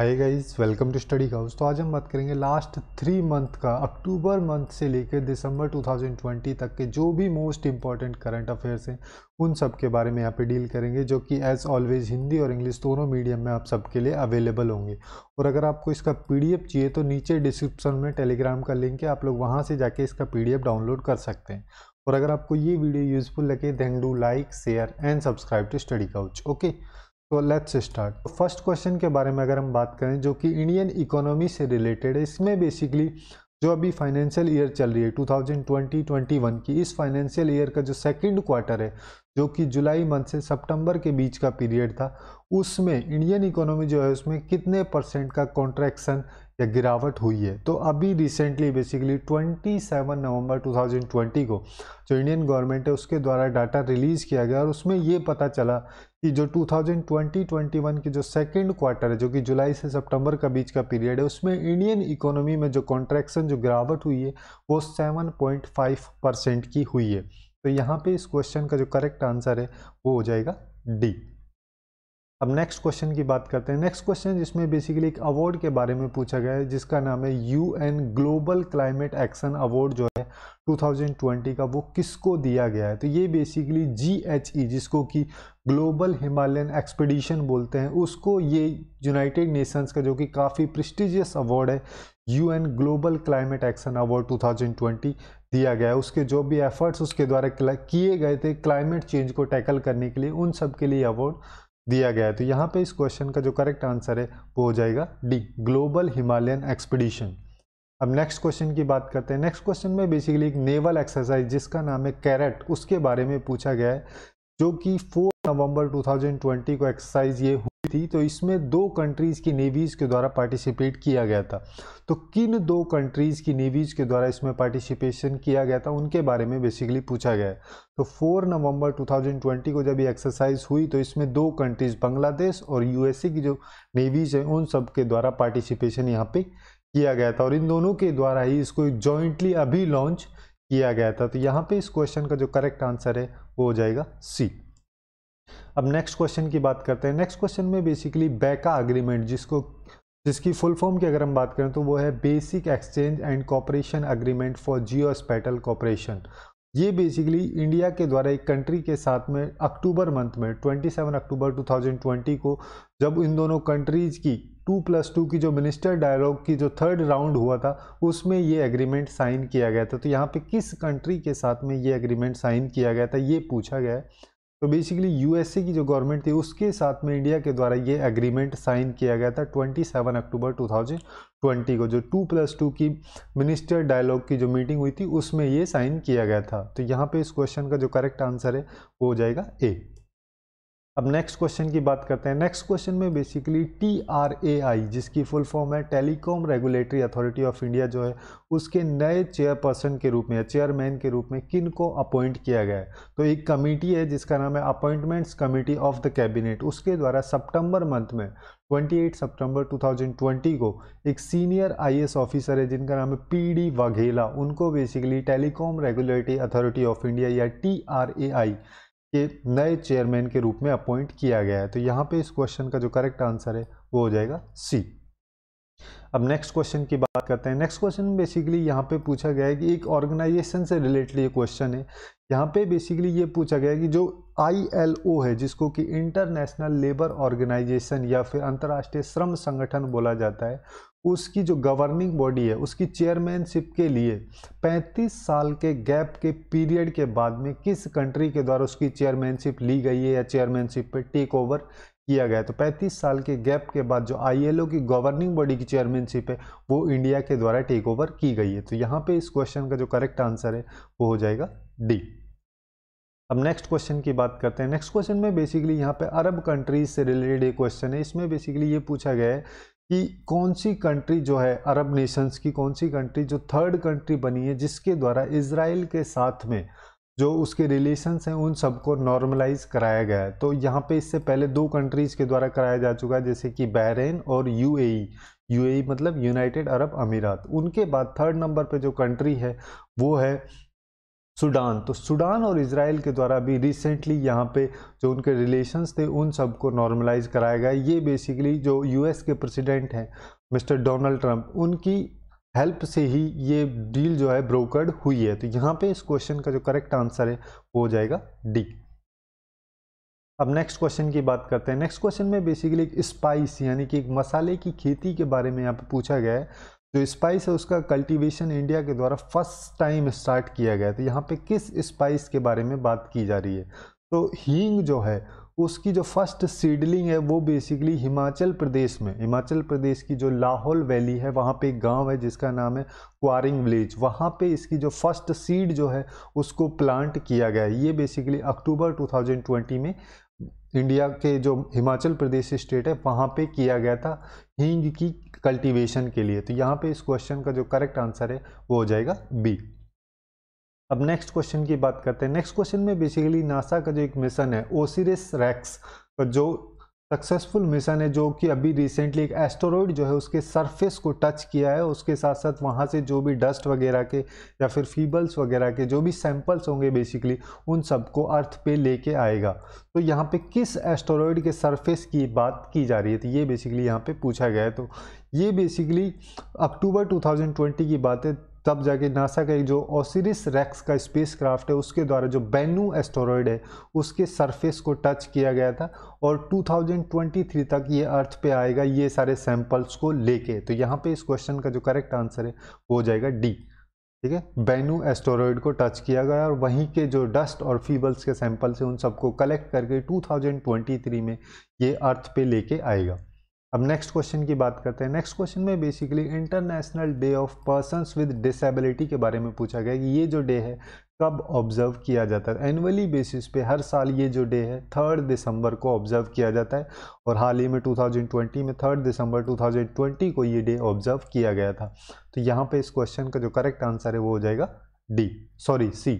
High guys welcome to study house तो आज हम बात करेंगे लास्ट थ्री मंथ का अक्टूबर मंथ से लेकर दिसंबर 2020 तक के जो भी मोस्ट इंपॉर्टेंट करंट अफेयर्स हैं उन सब के बारे में यहाँ पे डील करेंगे जो कि एज़ ऑलवेज हिंदी और इंग्लिश दोनों मीडियम में आप सबके लिए अवेलेबल होंगे और अगर आपको इसका पीडीएफ चाहिए तो नीचे डिस्क्रिप्शन में टेलीग्राम का लिंक है आप लोग वहाँ से जाके इसका पी डाउनलोड कर सकते हैं और अगर आपको ये वीडियो यूजफुल लगे then do like share and subscribe to study couch okay तो लेट्स स्टार्ट फर्स्ट क्वेश्चन के बारे में अगर हम बात करें जो कि इंडियन इकोनॉमी से रिलेटेड है इसमें बेसिकली जो अभी फाइनेंशियल ईयर चल रही है 2020-21 की इस फाइनेंशियल ईयर का जो सेकंड क्वार्टर है जो कि जुलाई मंथ से सितंबर के बीच का पीरियड था उसमें इंडियन इकोनॉमी जो है उसमें कितने परसेंट का कॉन्ट्रैक्शन या गिरावट हुई है तो अभी रिसेंटली बेसिकली 27 नवंबर 2020 को जो इंडियन गवर्नमेंट है उसके द्वारा डाटा रिलीज़ किया गया और उसमें ये पता चला कि जो 2020-21 की जो सेकेंड क्वार्टर है जो कि जुलाई से सितंबर का बीच का पीरियड है उसमें इंडियन इकोनॉमी में जो कॉन्ट्रैक्शन जो गिरावट हुई है वो 7.5 परसेंट की हुई है तो यहाँ पे इस क्वेश्चन का जो करेक्ट आंसर है वो हो जाएगा डी अब नेक्स्ट क्वेश्चन की बात करते हैं नेक्स्ट क्वेश्चन जिसमें बेसिकली एक अवार्ड के बारे में पूछा गया है जिसका नाम है UN global climate action award जो है 2020 का वो किसको दिया गया है तो ये बेसिकली जी एच ई जिसको कि ग्लोबल हिमालयन एक्सपेडिशन बोलते हैं उसको ये यूनाइटेड नेशंस का जो कि काफ़ी प्रेस्टिजियस अवार्ड है UN global climate action award 2020 दिया गया है उसके जो भी एफर्ट्स उसके द्वारा किए गए थे क्लाइमेट चेंज को टैकल करने के लिए उन सब के लिए अवार्ड दिया गया है तो यहाँ पे इस क्वेश्चन का जो करेक्ट आंसर है वो हो जाएगा डी ग्लोबल हिमालयन एक्सपीडिशन अब नेक्स्ट क्वेश्चन की बात करते हैं नेक्स्ट क्वेश्चन में बेसिकली एक नेवल एक्सरसाइज जिसका नाम है कैरेट उसके बारे में पूछा गया है जो कि 4 नवंबर 2020 को एक्सरसाइज ये हुई थी तो इसमें दो कंट्रीज़ की नेवीज़ के द्वारा पार्टिसिपेट किया गया था तो किन दो कंट्रीज़ की नेवीज़ के द्वारा इसमें पार्टिसिपेशन किया गया था उनके बारे में बेसिकली पूछा गया है तो फोर नवम्बर टू को जब ये एक्सरसाइज हुई तो इसमें दो कंट्रीज़ बांग्लादेश और यूएसए की जो नेवीज़ हैं उन सब के द्वारा पार्टिसिपेशन यहाँ पे किया गया था और इन दोनों के द्वारा ही इसको जॉइंटली अभी लॉन्च किया गया था तो यहाँ पे इस क्वेश्चन का जो करेक्ट आंसर है वो हो जाएगा सी अब नेक्स्ट क्वेश्चन की बात करते हैं नेक्स्ट क्वेश्चन में बेसिकली बैका अग्रीमेंट जिसको जिसकी फुल फॉर्म की अगर हम बात करें तो वो है basic exchange and cooperation agreement for geospatial cooperation ये बेसिकली इंडिया के द्वारा एक कंट्री के साथ में अक्टूबर मंथ में 27 अक्टूबर 2020 को जब इन दोनों कंट्रीज की टू प्लस टू की जो मिनिस्टर डायलॉग की जो थर्ड राउंड हुआ था उसमें ये एग्रीमेंट साइन किया गया था तो यहाँ पे किस कंट्री के साथ में ये एग्रीमेंट साइन किया गया था ये पूछा गया है तो बेसिकली यूएसए की जो गवर्नमेंट थी उसके साथ में इंडिया के द्वारा ये एग्रीमेंट साइन किया गया था 27 अक्टूबर 2020 को जो टू प्लस टू की मिनिस्टर डायलॉग की जो मीटिंग हुई थी उसमें ये साइन किया गया था तो यहाँ पे इस क्वेश्चन का जो करेक्ट आंसर है वो हो जाएगा ए अब नेक्स्ट क्वेश्चन की बात करते हैं नेक्स्ट क्वेश्चन में basically T R A I जिसकी फुल फॉर्म है telecom regulatory authority of India जो है उसके नए चेयरपर्सन के रूप में या चेयरमैन के रूप में किन को अपॉइंट किया गया है तो एक कमेटी है जिसका नाम है appointments committee of the cabinet उसके द्वारा सितंबर मंथ में 28 सितंबर 2020 को एक सीनियर आईएएस ऑफिसर है जिनका नाम है पीडी वाघेला उनको basically telecom regulatory authority of India या टीआरएआई के नए चेयरमैन के रूप में अपॉइंट किया गया है तो यहाँ पे इस क्वेश्चन का जो करेक्ट आंसर है वो हो जाएगा सी अब नेक्स्ट क्वेश्चन की बात करते हैं नेक्स्ट क्वेश्चन बेसिकली यहाँ पे पूछा गया है कि एक ऑर्गेनाइजेशन से रिलेटेड ये क्वेश्चन है यहाँ पे बेसिकली ये पूछा गया है कि जो आई है जिसको कि इंटरनेशनल लेबर ऑर्गेनाइजेशन या फिर अंतर्राष्ट्रीय श्रम संगठन बोला जाता है उसकी जो गवर्निंग बॉडी है उसकी चेयरमैनशिप के लिए 35 साल के गैप के पीरियड के बाद में किस कंट्री के द्वारा उसकी चेयरमैनशिप ली गई है या चेयरमैनशिप पे टेक ओवर किया गया तो 35 साल के गैप के बाद जो आईएलओ की गवर्निंग बॉडी की चेयरमैनशिप है वो इंडिया के द्वारा टेक ओवर की गई है तो यहाँ पर इस क्वेश्चन का जो करेक्ट आंसर है वो हो जाएगा डी अब नेक्स्ट क्वेश्चन की बात करते हैं नेक्स्ट क्वेश्चन में बेसिकली यहाँ पे अरब कंट्रीज से रिलेटेड एक क्वेश्चन है इसमें बेसिकली ये पूछा गया है कि कौन सी कंट्री जो है अरब नेशंस की कौन सी कंट्री जो थर्ड कंट्री बनी है जिसके द्वारा इसराइल के साथ में जो उसके रिलेशंस हैं उन सबको नॉर्मलाइज कराया गया है तो यहाँ पे इससे पहले दो कंट्रीज़ के द्वारा कराया जा चुका है जैसे कि बहरेन और यूएई यूएई e। e मतलब यूनाइटेड अरब अमीरात उनके बाद थर्ड नंबर पे जो कंट्री है वो है सूडान तो सूडान और इसराइल के द्वारा भी रिसेंटली यहाँ पे जो उनके रिलेशंस थे उन सबको नॉर्मलाइज कराया गया ये बेसिकली जो यूएस के प्रेसिडेंट हैं मिस्टर डोनाल्ड ट्रंप उनकी हेल्प से ही ये डील जो है ब्रोकर्ड हुई है तो यहाँ पे इस क्वेश्चन का जो करेक्ट आंसर है वो हो जाएगा डी अब नेक्स्ट क्वेश्चन की बात करते हैं नेक्स्ट क्वेश्चन में बेसिकली एक स्पाइस यानी कि एक मसाले की खेती के बारे में यहाँ पे पूछा गया है जो स्पाइस है उसका कल्टीवेशन इंडिया के द्वारा फर्स्ट टाइम स्टार्ट किया गया तो यहाँ पे किस स्पाइस के बारे में बात की जा रही है तो हींग जो है उसकी जो फर्स्ट सीडलिंग है वो बेसिकली हिमाचल प्रदेश में हिमाचल प्रदेश की जो लाहौल वैली है वहाँ पे एक गांव है जिसका नाम है क्वारिंग विलेज वहाँ पे इसकी जो फर्स्ट सीड जो है उसको प्लांट किया गया है ये बेसिकली अक्टूबर 2020 में इंडिया के जो हिमाचल प्रदेश स्टेट है वहाँ पे किया गया था हींग की कल्टीवेशन के लिए तो यहाँ पे इस क्वेश्चन का जो करेक्ट आंसर है वो हो जाएगा बी अब नेक्स्ट क्वेश्चन की बात करते हैं नेक्स्ट क्वेश्चन में बेसिकली नासा का जो एक मिशन है ओसिरिस रैक्स तो जो सक्सेसफुल मिशन है जो कि अभी रिसेंटली एक एस्टोरॉयड जो है उसके सरफेस को टच किया है उसके साथ साथ वहाँ से जो भी डस्ट वगैरह के या फिर फीबल्स वगैरह के जो भी सैंपल्स होंगे बेसिकली उन सबको अर्थ पे लेके आएगा तो यहाँ पे किस एस्टोरॉयड के सरफेस की बात की जा रही है तो ये बेसिकली यहाँ पे पूछा गया है तो ये बेसिकली अक्टूबर 2020 की बात है तब जाके नासा का एक जो ओसिरिस रेक्स का स्पेस क्राफ्ट है उसके द्वारा जो बेनू एस्टोरॉयड है उसके सरफेस को टच किया गया था और 2023 तक ये अर्थ पे आएगा ये सारे सैंपल्स को लेके तो यहाँ पे इस क्वेश्चन का जो करेक्ट आंसर है वो हो जाएगा डी ठीक है बेनू एस्टोरॉयड को टच किया गया और वहीं के जो डस्ट और फीबल्स के सैंपल्स हैं उन सबको कलेक्ट करके टू में ये अर्थ पे लेके आएगा अब नेक्स्ट क्वेश्चन की बात करते हैं नेक्स्ट क्वेश्चन में basically international day of person with disability के बारे में पूछा गया कि ये जो डे है कब ऑब्जर्व किया जाता है एनुअली बेसिस पे हर साल ये जो डे है थर्ड दिसंबर को ऑब्जर्व किया जाता है और हाल ही में 2020 में थर्ड दिसंबर 2020 को ये डे ऑब्जर्व किया गया था तो यहाँ पे इस क्वेश्चन का जो करेक्ट आंसर है वो हो जाएगा डी सॉरी सी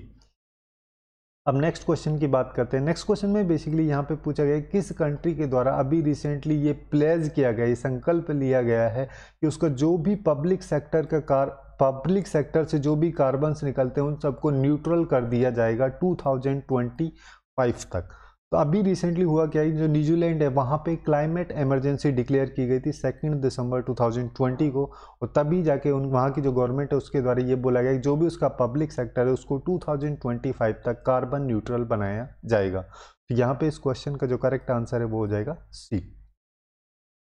अब नेक्स्ट क्वेश्चन की बात करते हैं नेक्स्ट क्वेश्चन में बेसिकली यहाँ पे पूछा गया किस कंट्री के द्वारा अभी रिसेंटली ये प्लेज किया गया ये संकल्प लिया गया है कि उसका जो भी पब्लिक सेक्टर का कार पब्लिक सेक्टर से जो भी कार्बन्स निकलते हैं उन सबको न्यूट्रल कर दिया जाएगा 2025 तक तो अभी रिसेंटली हुआ क्या है जो न्यूजीलैंड है वहाँ पे क्लाइमेट इमरजेंसी डिक्लेयर की गई थी सेकेंड दिसंबर 2020 को और तभी जाके उन वहाँ की जो गवर्नमेंट है उसके द्वारा ये बोला गया कि जो भी उसका पब्लिक सेक्टर है उसको 2025 तक कार्बन न्यूट्रल बनाया जाएगा तो यहाँ पे इस क्वेश्चन का जो करेक्ट आंसर है वो हो जाएगा सी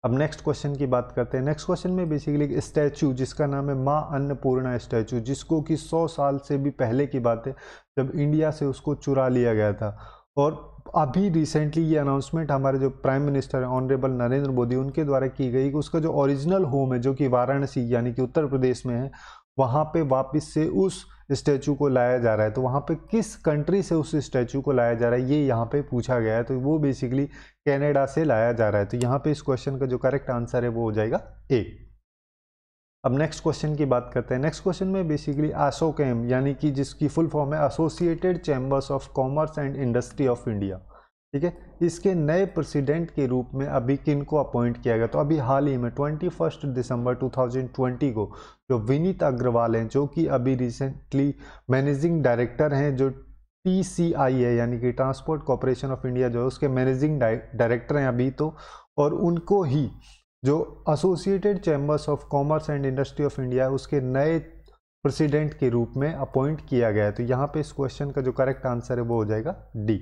अब नेक्स्ट क्वेश्चन की बात करते हैं नेक्स्ट क्वेश्चन में बेसिकली एक स्टैचू जिसका नाम है माँ अन्नपूर्णा स्टैचू जिसको कि सौ साल से भी पहले की बात है जब इंडिया से उसको चुरा लिया गया था और अभी रिसेंटली ये अनाउंसमेंट हमारे जो प्राइम मिनिस्टर हैं ऑनरेबल नरेंद्र मोदी उनके द्वारा की गई कि उसका जो ओरिजिनल होम है जो कि वाराणसी यानी कि उत्तर प्रदेश में है वहाँ पे वापस से उस स्टैचू को लाया जा रहा है तो वहाँ पे किस कंट्री से उस स्टैचू को लाया जा रहा है ये यहाँ पे पूछा गया है तो वो बेसिकली कैनेडा से लाया जा रहा है तो यहाँ पे इस क्वेश्चन का जो करेक्ट आंसर है वो हो जाएगा ए अब नेक्स्ट क्वेश्चन की बात करते हैं नेक्स्ट क्वेश्चन में बेसिकली आसोकेम यानी कि जिसकी फुल फॉर्म है associated chambers of commerce and industry of India ठीक है इसके नए प्रेसिडेंट के रूप में अभी किन को अपॉइंट किया गया तो अभी हाल ही में ट्वेंटी फर्स्ट दिसंबर 2020 को जो विनीत अग्रवाल हैं जो कि अभी रिसेंटली मैनेजिंग डायरेक्टर हैं जो टी सी आई है यानी कि ट्रांसपोर्ट कॉरपोरेशन ऑफ इंडिया जो है उसके मैनेजिंग डायरेक्टर हैं अभी तो और उनको ही जो associated chambers of commerce and industry of India है उसके नए प्रेसिडेंट के रूप में अपॉइंट किया गया है तो यहाँ पे इस क्वेश्चन का जो करेक्ट आंसर है वो हो जाएगा डी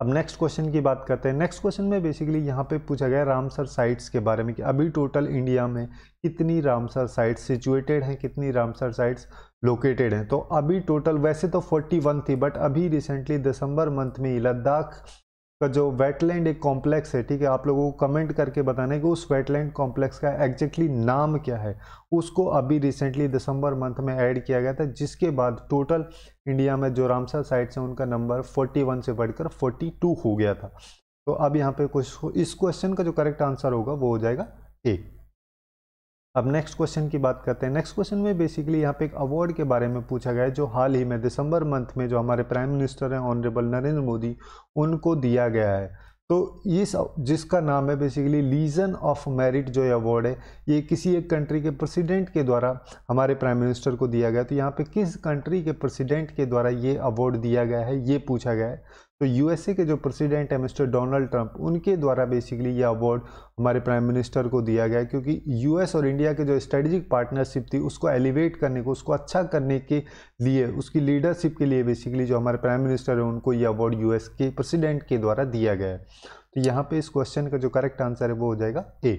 अब नेक्स्ट क्वेश्चन की बात करते हैं नेक्स्ट क्वेश्चन में बेसिकली यहाँ पे पूछा गया रामसर साइट्स के बारे में कि अभी टोटल इंडिया में कितनी रामसर साइट्स सिचुएटेड हैं कितनी रामसर साइट्स लोकेटेड हैं तो अभी टोटल वैसे तो 41 थी बट अभी रिसेंटली दिसंबर मंथ में लद्दाख का जो वेटलैंड एक कॉम्प्लेक्स है ठीक है आप लोगों को कमेंट करके बताना है कि उस वेटलैंड कॉम्प्लेक्स का एग्जैक्टली नाम क्या है उसको अभी रिसेंटली दिसंबर मंथ में ऐड किया गया था जिसके बाद टोटल इंडिया में जो रामसर साइट्स हैं उनका नंबर 41 से बढ़कर 42 हो गया था तो अब यहाँ पे कुछ इस क्वेश्चन का जो करेक्ट आंसर होगा वो हो जाएगा ए अब नेक्स्ट क्वेश्चन की बात करते हैं नेक्स्ट क्वेश्चन में बेसिकली यहाँ पे एक अवार्ड के बारे में पूछा गया है जो हाल ही में दिसंबर मंथ में जो हमारे प्राइम मिनिस्टर हैं ऑनरेबल नरेंद्र मोदी उनको दिया गया है तो इस जिसका नाम है बेसिकली लीजन ऑफ मेरिट जो ये अवार्ड है ये किसी एक कंट्री के प्रेसिडेंट के द्वारा हमारे प्राइम मिनिस्टर को दिया गया तो यहाँ पे किस कंट्री के प्रेसिडेंट के द्वारा ये अवार्ड दिया गया है ये पूछा गया है तो यूएसए के जो प्रेसिडेंट है मिस्टर डोनाल्ड ट्रंप उनके द्वारा बेसिकली ये अवार्ड हमारे प्राइम मिनिस्टर को दिया गया क्योंकि यूएस और इंडिया के जो स्ट्रेटजिक पार्टनरशिप थी उसको एलिवेट करने को उसको अच्छा करने के लिए उसकी लीडरशिप के लिए बेसिकली जो हमारे प्राइम मिनिस्टर हैं उनको ये अवार्ड यू के प्रेसिडेंट के द्वारा दिया गया है तो यहाँ पर इस क्वेश्चन का जो करेक्ट आंसर है वो हो जाएगा ए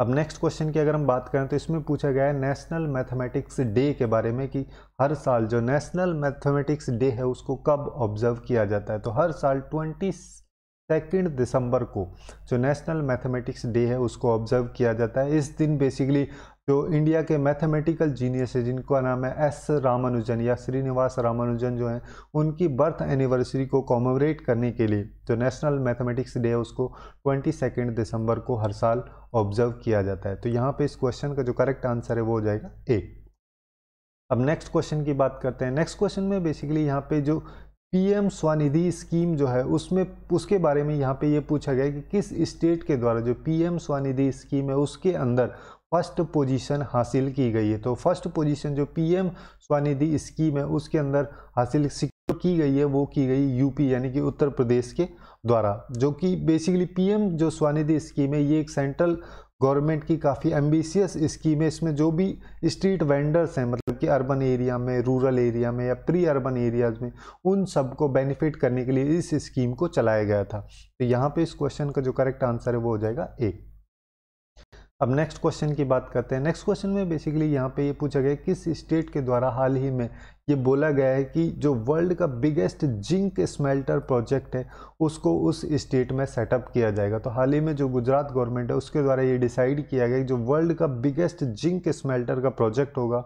अब नेक्स्ट क्वेश्चन की अगर हम बात करें तो इसमें पूछा गया है नेशनल मैथमेटिक्स डे के बारे में कि हर साल जो नेशनल मैथमेटिक्स डे है उसको कब ऑब्जर्व किया जाता है तो हर साल ट्वेंटी सेकेंड दिसंबर को जो नेशनल मैथमेटिक्स डे है उसको ऑब्जर्व किया जाता है इस दिन बेसिकली जो इंडिया के मैथमेटिकल जीनियस है जिनका नाम है एस रामानुजन या श्रीनिवास रामानुजन जो हैं उनकी बर्थ एनिवर्सरी को कॉमोवरेट करने के लिए जो नेशनल मैथमेटिक्स डे है उसको ट्वेंटी सेकेंड दिसंबर को हर साल ऑब्जर्व किया जाता है तो यहाँ पे इस क्वेश्चन का जो करेक्ट आंसर है वो हो जाएगा ए अब नेक्स्ट क्वेश्चन की बात करते हैं नेक्स्ट क्वेश्चन में बेसिकली यहाँ पे जो पीएम स्वनिधि स्कीम जो है उसमें उसके बारे में यहाँ पे ये पूछा गया कि किस स्टेट के द्वारा जो पीएम स्वनिधि स्कीम है उसके अंदर फर्स्ट पोजीशन हासिल की गई है तो फर्स्ट पोजीशन जो पीएम स्वनिधि स्कीम है उसके अंदर हासिल सिक्योर की गई है वो की गई यूपी यानी कि उत्तर प्रदेश के द्वारा जो कि बेसिकली पीएम जो स्वनिधि स्कीम है ये एक सेंट्रल गवर्नमेंट की काफ़ी एम्बिशियस स्कीम है इसमें जो भी स्ट्रीट वेंडर्स हैं मतलब कि अर्बन एरिया में रूरल एरिया में या प्री अर्बन एरियाज में उन सबको बेनिफिट करने के लिए इस स्कीम को चलाया गया था तो यहाँ पे इस क्वेश्चन का जो करेक्ट आंसर है वो हो जाएगा एक अब नेक्स्ट क्वेश्चन की बात करते हैं नेक्स्ट क्वेश्चन में बेसिकली यहाँ पे ये पूछा गया किस स्टेट के द्वारा हाल ही में ये बोला गया है कि जो वर्ल्ड का बिगेस्ट जिंक स्मेल्टर प्रोजेक्ट है उसको उस स्टेट में सेटअप किया जाएगा तो हाल ही में जो गुजरात गवर्नमेंट है उसके द्वारा ये डिसाइड किया गया कि जो वर्ल्ड का बिगेस्ट जिंक स्मेल्टर का प्रोजेक्ट होगा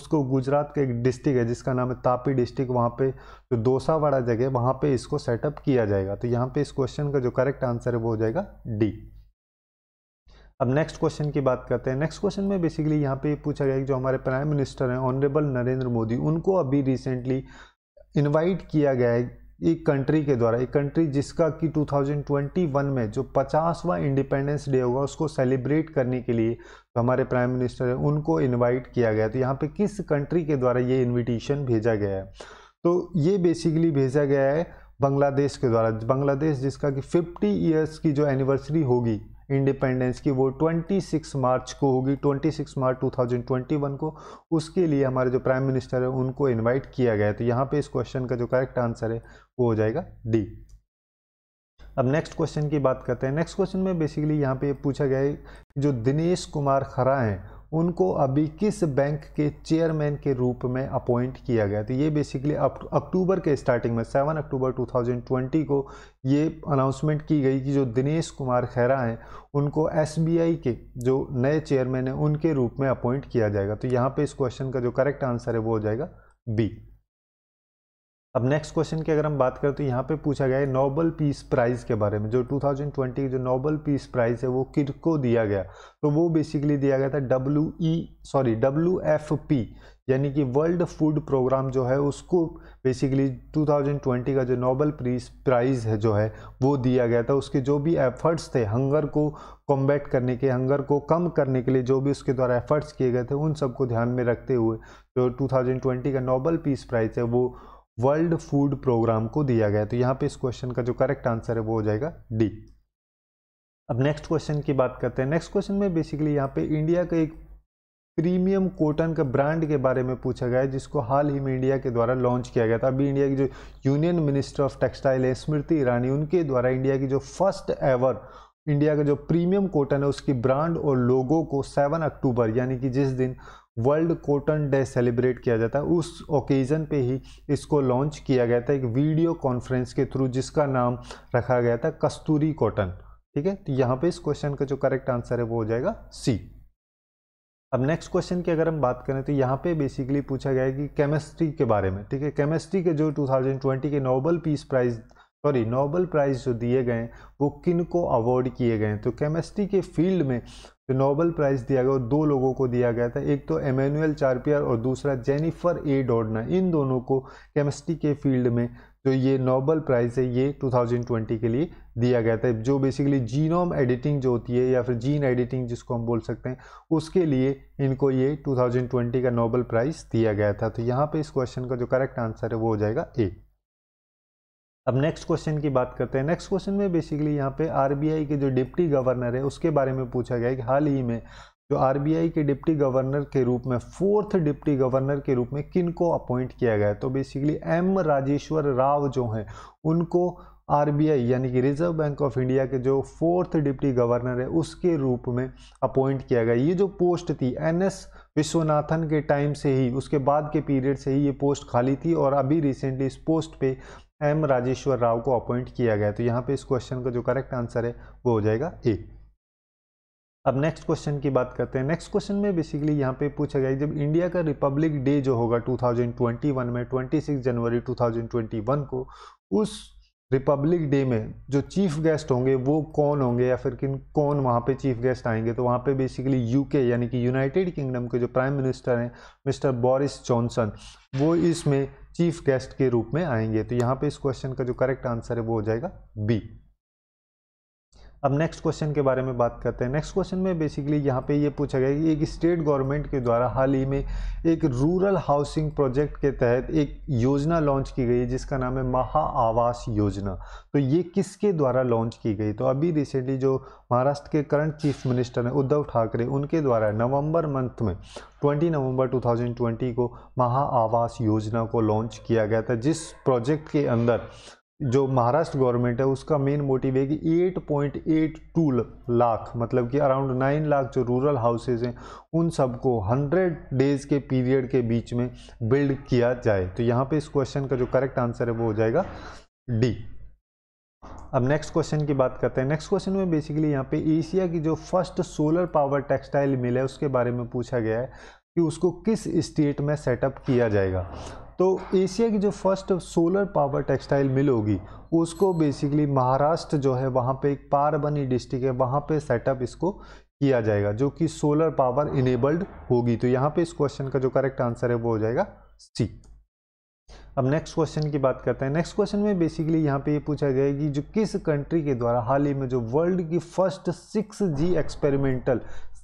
उसको गुजरात का एक डिस्ट्रिक्ट है जिसका नाम है तापी डिस्ट्रिक्ट वहाँ पर जो दोसावाड़ा जगह है वहाँ पर इसको सेटअप किया जाएगा तो यहाँ पर इस क्वेश्चन का जो करेक्ट आंसर है वो हो जाएगा डी अब नेक्स्ट क्वेश्चन की बात करते हैं नेक्स्ट क्वेश्चन में बेसिकली यहाँ पे पूछा गया कि जो हमारे प्राइम मिनिस्टर हैं ऑनरेबल नरेंद्र मोदी उनको अभी रिसेंटली इनवाइट किया गया है एक कंट्री के द्वारा एक कंट्री जिसका कि 2021 में जो पचासवा इंडिपेंडेंस डे होगा उसको सेलिब्रेट करने के लिए तो हमारे प्राइम मिनिस्टर हैं उनको इन्वाइट किया गया तो यहाँ पर किस कंट्री के द्वारा ये इन्विटेशन भेजा गया है तो ये बेसिकली भेजा गया है बांग्लादेश के द्वारा बांग्लादेश जिसका कि 50 इयर्स की जो एनिवर्सरी होगी इंडिपेंडेंस की वो 26 मार्च को होगी 26 मार्च 2021 को उसके लिए हमारे जो प्राइम मिनिस्टर है उनको इनवाइट किया गया है तो यहाँ पे इस क्वेश्चन का जो करेक्ट आंसर है वो हो जाएगा डी अब नेक्स्ट क्वेश्चन की बात करते हैं नेक्स्ट क्वेश्चन में बेसिकली यहाँ पे पूछा गया है जो दिनेश कुमार खरा हैं उनको अभी किस बैंक के चेयरमैन के रूप में अपॉइंट किया गया तो ये बेसिकली अक्टूबर के स्टार्टिंग में 7 अक्टूबर 2020 को ये अनाउंसमेंट की गई कि जो दिनेश कुमार खैरा हैं उनको एसबीआई के जो नए चेयरमैन हैं उनके रूप में अपॉइंट किया जाएगा तो यहाँ पे इस क्वेश्चन का जो करेक्ट आंसर है वो हो जाएगा बी अब नेक्स्ट क्वेश्चन की अगर हम बात करें तो यहाँ पे पूछा गया है नोबल पीस प्राइज़ के बारे में जो 2020 जो नोबल पीस प्राइज़ है वो किरको दिया गया तो वो बेसिकली दिया गया था W E sorry W F P यानी कि वर्ल्ड फूड प्रोग्राम जो है उसको बेसिकली 2020 का जो नोबल पीस प्राइज़ है जो है वो दिया गया था उसके जो भी एफर्ट्स थे हंगर को कॉम्बैट करने के हंगर को कम करने के लिए जो भी उसके द्वारा एफर्ट्स किए गए थे उन सबको ध्यान में रखते हुए जो टू का नोबल पीस प्राइज़ है वो वर्ल्ड फूड प्रोग्राम को दिया गया तो यहाँ पे इस क्वेश्चन का जो करेक्ट आंसर है वो हो जाएगा डी अब नेक्स्ट क्वेश्चन की बात करते हैं नेक्स्ट क्वेश्चन में बेसिकली यहाँ पे इंडिया का एक प्रीमियम कॉटन का ब्रांड के बारे में पूछा गया है जिसको हाल ही में इंडिया के द्वारा लॉन्च किया गया था अभी इंडिया की जो यूनियन मिनिस्टर ऑफ टेक्सटाइल है स्मृति ईरानी उनके द्वारा इंडिया की जो फर्स्ट एवर इंडिया का जो प्रीमियम कॉटन है उसकी ब्रांड और लोगो को सेवन अक्टूबर यानी कि जिस दिन वर्ल्ड कॉटन डे सेलिब्रेट किया जाता है उस ओकेज़न पे ही इसको लॉन्च किया गया था एक वीडियो कॉन्फ्रेंस के थ्रू जिसका नाम रखा गया था कस्तूरी कॉटन ठीक है तो यहाँ पे इस क्वेश्चन का जो करेक्ट आंसर है वो हो जाएगा सी अब नेक्स्ट क्वेश्चन की अगर हम बात करें तो यहाँ पे बेसिकली पूछा गया है कि केमिस्ट्री के बारे में ठीक है केमिस्ट्री के जो 2020 के Nobel peace prize sorry Nobel prize जो दिए गए वो किन को अवॉर्ड किए गए तो केमिस्ट्री के फील्ड में जो नोबल प्राइज़ दिया गया वो दो लोगों को दिया गया था एक तो एमेनुअल चारपियर और दूसरा जेनिफर ए डोडना इन दोनों को केमिस्ट्री के फील्ड में जो ये नोबल प्राइज़ है ये 2020 के लिए दिया गया था जो बेसिकली जीनोम एडिटिंग जो होती है या फिर जीन एडिटिंग जिसको हम बोल सकते हैं उसके लिए इनको ये 2020 का नोबल प्राइज़ दिया गया था तो यहाँ पे इस क्वेश्चन का जो करेक्ट आंसर है वो हो जाएगा ए अब नेक्स्ट क्वेश्चन की बात करते हैं नेक्स्ट क्वेश्चन में बेसिकली यहाँ पे आरबीआई के जो डिप्टी गवर्नर है उसके बारे में पूछा गया है कि हाल ही में जो आरबीआई के डिप्टी गवर्नर के रूप में फोर्थ डिप्टी गवर्नर के रूप में किन को अपॉइंट किया गया है तो बेसिकली एम राजेश्वर राव जो हैं उनको आरबीआई यानी कि रिजर्व बैंक ऑफ इंडिया के जो फोर्थ डिप्टी गवर्नर है उसके रूप में अपॉइंट किया गया ये जो पोस्ट थी एनएस विश्वनाथन के टाइम से ही उसके बाद के पीरियड से ही ये पोस्ट खाली थी और अभी रिसेंटली इस पोस्ट पे एम राजेश्वर राव को अपॉइंट किया गया तो यहाँ पे इस क्वेश्चन का जो करेक्ट आंसर है वो हो जाएगा ए अब नेक्स्ट क्वेश्चन की बात करते हैं नेक्स्ट क्वेश्चन में बेसिकली यहाँ पे पूछा गया जब इंडिया का रिपब्लिक डे जो होगा 2021 में 26 जनवरी 2021 को उस रिपब्लिक डे में जो चीफ गेस्ट होंगे वो कौन होंगे या फिर किन कौन वहाँ पे चीफ गेस्ट आएंगे तो वहाँ पे बेसिकली यूके यानी कि यूनाइटेड किंगडम के जो प्राइम मिनिस्टर हैं मिस्टर बोरिस जॉनसन वो इसमें चीफ गेस्ट के रूप में आएंगे तो यहाँ पे इस क्वेश्चन का जो करेक्ट आंसर है वो हो जाएगा बी अब नेक्स्ट क्वेश्चन के बारे में बात करते हैं नेक्स्ट क्वेश्चन में बेसिकली यहाँ पे ये पूछा गया कि एक स्टेट गवर्नमेंट के द्वारा हाल ही में एक रूरल हाउसिंग प्रोजेक्ट के तहत एक योजना लॉन्च की गई जिसका नाम है महा आवास योजना तो ये किसके द्वारा लॉन्च की गई तो अभी रिसेंटली जो महाराष्ट्र के करंट चीफ मिनिस्टर हैं उद्धव ठाकरे उनके द्वारा नवम्बर मंथ में ट्वेंटी नवम्बर टू को महा आवास योजना को लॉन्च किया गया था जिस प्रोजेक्ट के अंदर जो महाराष्ट्र गवर्नमेंट है उसका मेन मोटिव है कि 8.82 लाख मतलब कि अराउंड 9 लाख जो रूरल हाउसेज हैं उन सबको 100 डेज़ के पीरियड के बीच में बिल्ड किया जाए तो यहाँ पे इस क्वेश्चन का जो करेक्ट आंसर है वो हो जाएगा डी अब नेक्स्ट क्वेश्चन की बात करते हैं नेक्स्ट क्वेश्चन में बेसिकली यहाँ पे एशिया की जो first solar power textile mill है उसके बारे में पूछा गया है कि उसको किस स्टेट में सेटअप किया जाएगा तो एशिया की जो first solar power textile mill होगी उसको बेसिकली महाराष्ट्र जो है वहाँ पे एक पारबनी डिस्ट्रिक्ट है वहाँ पे सेटअप इसको किया जाएगा जो कि सोलर पावर इनेबल्ड होगी तो यहाँ पे इस क्वेश्चन का जो करेक्ट आंसर है वो हो जाएगा सी अब नेक्स्ट क्वेश्चन की बात करते हैं नेक्स्ट क्वेश्चन में बेसिकली यहाँ पे ये पूछा गया है कि जो किस कंट्री के द्वारा हाल ही में जो वर्ल्ड की first six G experimental